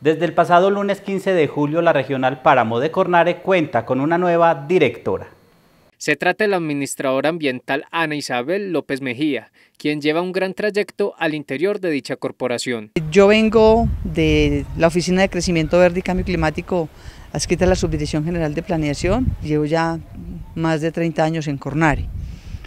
Desde el pasado lunes 15 de julio, la regional Páramo de Cornare cuenta con una nueva directora. Se trata de la administradora ambiental Ana Isabel López Mejía, quien lleva un gran trayecto al interior de dicha corporación. Yo vengo de la Oficina de Crecimiento Verde y Cambio Climático, adscrita a la Subdirección General de Planeación. Llevo ya más de 30 años en Cornare.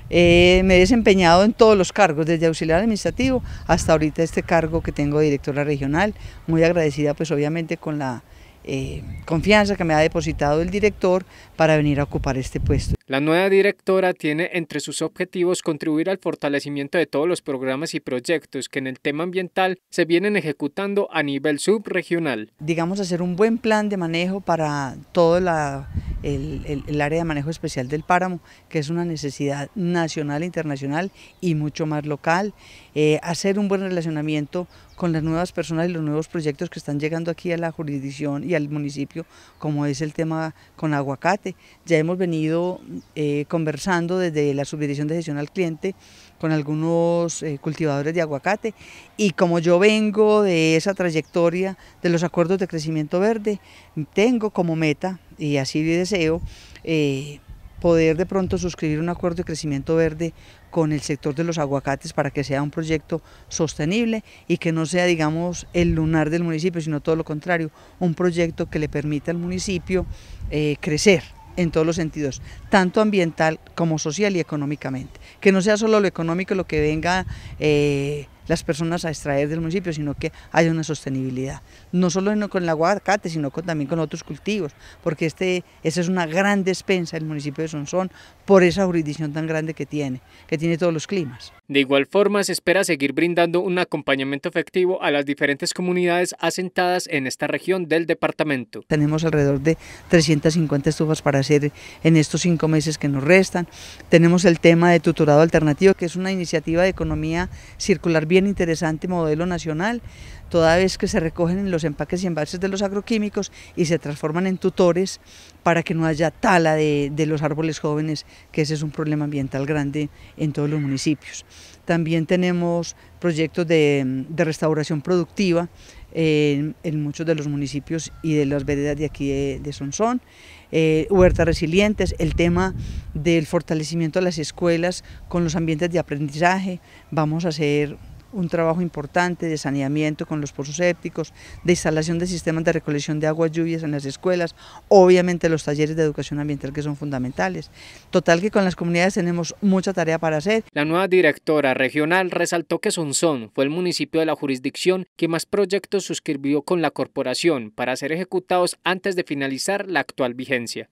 Eh, me he desempeñado en todos los cargos, desde auxiliar administrativo hasta ahorita este cargo que tengo de directora regional, muy agradecida pues obviamente con la eh, confianza que me ha depositado el director para venir a ocupar este puesto. La nueva directora tiene entre sus objetivos contribuir al fortalecimiento de todos los programas y proyectos que en el tema ambiental se vienen ejecutando a nivel subregional. Digamos hacer un buen plan de manejo para toda la el, área de manejo especial del páramo, que es una necesidad nacional, internacional y mucho más local. Eh, hacer un buen relacionamiento con las nuevas personas y los nuevos proyectos que están llegando aquí a la jurisdicción y al municipio, como es el tema con aguacate. Ya hemos venido eh, conversando desde la subdirección de gestión al cliente con algunos eh, cultivadores de aguacate y como yo vengo de esa trayectoria de los acuerdos de crecimiento verde, tengo como meta y así deseo, eh, poder de pronto suscribir un acuerdo de crecimiento verde con el sector de los aguacates para que sea un proyecto sostenible y que no sea, digamos, el lunar del municipio, sino todo lo contrario, un proyecto que le permita al municipio eh, crecer en todos los sentidos, tanto ambiental como social y económicamente. Que no sea solo lo económico lo que venga eh, las personas a extraer del municipio, sino que haya una sostenibilidad, no solo con el aguacate, sino también con otros cultivos, porque este, esa es una gran despensa del municipio de Sonsón por esa jurisdicción tan grande que tiene, que tiene todos los climas. De igual forma, se espera seguir brindando un acompañamiento efectivo a las diferentes comunidades asentadas en esta región del departamento. Tenemos alrededor de 350 estufas para hacer en estos cinco meses que nos restan. Tenemos el tema de tutorado alternativo, que es una iniciativa de economía circular bien interesante, modelo nacional, toda vez que se recogen en los empaques y envases de los agroquímicos y se transforman en tutores para que no haya tala de, los árboles jóvenes, que ese es un problema ambiental grande en todos los municipios. También tenemos proyectos de, restauración productiva en, muchos de los municipios y de las veredas de aquí de, de Sonsón, eh, huertas resilientes, el tema del fortalecimiento de las escuelas con los ambientes de aprendizaje, vamos a hacer un trabajo importante de saneamiento con los pozos sépticos, de instalación de sistemas de recolección de aguas lluvias en las escuelas, obviamente los talleres de educación ambiental que son fundamentales. Total que con las comunidades tenemos mucha tarea para hacer. La nueva directora regional resaltó que Sonsón fue el municipio de la jurisdicción que más proyectos suscribió con la corporación para ser ejecutados antes de finalizar la actual vigencia.